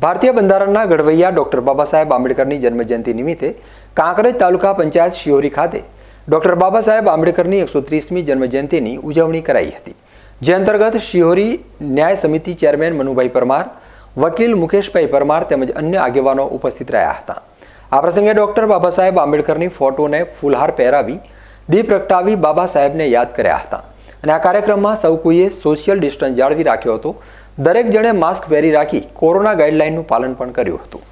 ભારતીય બંધારણના ઘડવૈયા ડોક્ટર બાબા સાહેબ આંબેડકરની જન્મજયંતિ નિમિત્તે કાંકરેજ તાલુકા પંચાયત શિયોરી ખાતે ડોક્ટર બાબા સાહેબ આંબેડકરની એકસો ત્રીસમી જન્મજયંતિની ઉજવણી કરાઈ હતી જે અંતર્ગત શિહોરી ન્યાય સમિતિ ચેરમેન મનુભાઈ પરમાર વકીલ મુકેશભાઈ પરમાર તેમજ અન્ય આગેવાનો ઉપસ્થિત રહ્યા હતા આ પ્રસંગે ડોક્ટર બાબા સાહેબ આંબેડકરની ફોટોને ફૂલહાર પહેરાવી દીપ પ્રગટાવી બાબા સાહેબને યાદ કર્યા હતા અને આ કાર્યક્રમમાં સૌ કોઈએ સોશિયલ ડિસ્ટન્સ જાળવી રાખ્યો હતો દરેક જણે માસ્ક પહેરી રાખી કોરોના ગાઈડલાઇનનું પાલન પણ કર્યું હતું